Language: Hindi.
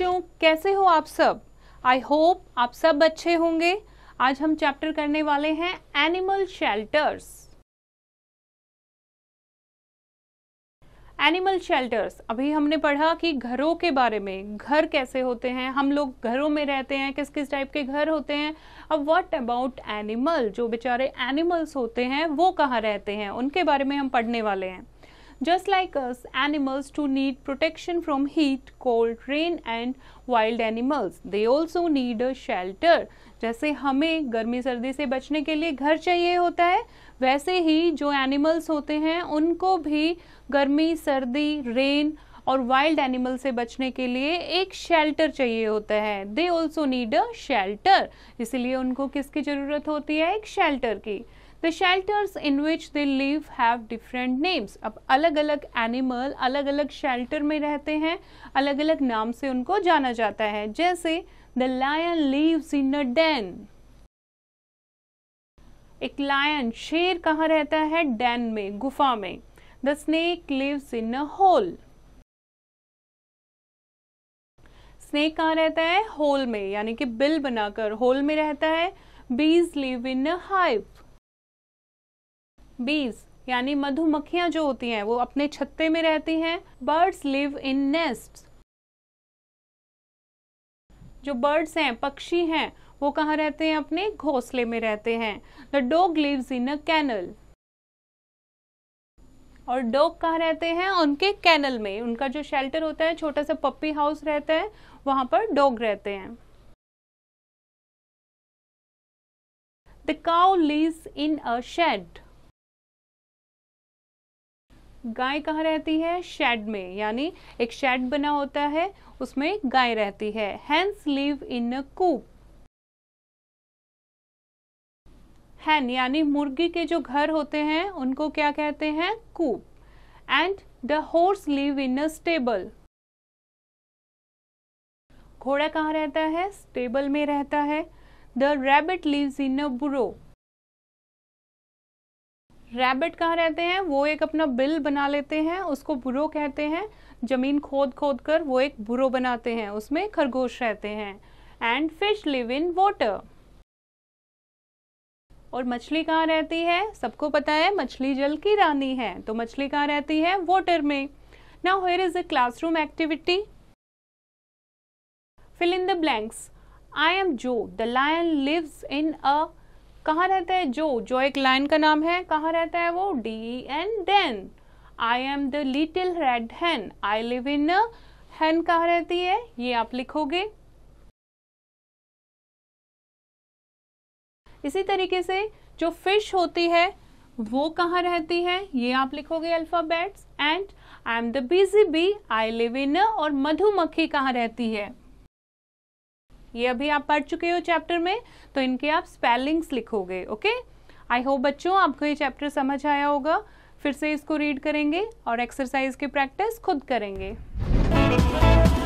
बच्चों कैसे हो आप सब आई होप आप सब अच्छे होंगे आज हम चैप्टर करने वाले हैं एनिमल शेल्टर्स एनिमल शेल्टर्स अभी हमने पढ़ा कि घरों के बारे में घर कैसे होते हैं हम लोग घरों में रहते हैं किस किस टाइप के घर होते हैं अब व्हाट अबाउट एनिमल जो बेचारे एनिमल्स होते हैं वो कहाँ रहते हैं उनके बारे में हम पढ़ने वाले हैं just like us animals to need protection from heat cold rain and wild animals they also need a shelter जैसे हमें गर्मी सर्दी से बचने के लिए घर चाहिए होता है वैसे ही जो एनिमल्स होते हैं उनको भी गर्मी सर्दी रेन और वाइल्ड एनिमल से बचने के लिए एक शेल्टर चाहिए होता है they also need a shelter इसीलिए उनको किसकी ज़रूरत होती है एक शेल्टर की the shelters in which they live have different names अब अलग अलग एनिमल अलग अलग शेल्टर में रहते हैं अलग अलग नाम से उनको जाना जाता है जैसे the lion lives in a den एक लायन शेर कहाँ रहता है डेन में गुफा में the snake lives in a hole snake कहाँ रहता है होल में यानी कि बिल बनाकर होल में रहता है बीज लिव इन अ हाइव बीज यानी मधुमक्खियां जो होती हैं वो अपने छत्ते में रहती हैं बर्ड्स लिव इन नेस्ट जो बर्ड्स हैं पक्षी हैं वो कहाँ रहते हैं अपने घोंसले में रहते हैं the dog lives in a kennel और डॉग कहाँ रहते हैं उनके कैनल में उनका जो शेल्टर होता है छोटा सा पप्पी हाउस रहता है वहां पर डॉग रहते हैं the cow lives in a shed गाय कहाँ रहती है शेड में यानी एक शेड बना होता है उसमें गाय रहती है हैंस लिव इन अ कूप हैन यानी मुर्गी के जो घर होते हैं उनको क्या कहते हैं coop and the horse live in a stable घोड़ा कहाँ रहता है स्टेबल में रहता है the rabbit lives in a burrow rabbit कहाँ रहते हैं वो एक अपना बिल बना लेते हैं उसको बुरो कहते हैं जमीन खोद खोद कर वो एक बुरो बनाते हैं उसमें खरगोश रहते हैं and fish live in water और मछली कहाँ रहती है सबको पता है मछली जल की रानी है तो मछली कहाँ रहती है वॉटर में now here is a classroom activity fill in the blanks I am जो the lion lives in a कहाँ रहता है जो जो एक लाइन का नाम है कहाँ रहता है वो den then I am the little red hen I live in hen कहाँ रहती है ये आप लिखोगे इसी तरीके से जो फिश होती है वो कहाँ रहती है ये आप लिखोगे alphabets and I am the busy bee I live in और मधुमक्खी कहाँ रहती है ये अभी आप पढ़ चुके हो चैप्टर में तो इनके आप स्पेलिंग्स लिखोगे ओके आई होप बच्चों आपको ये चैप्टर समझ आया होगा फिर से इसको रीड करेंगे और एक्सरसाइज की प्रैक्टिस खुद करेंगे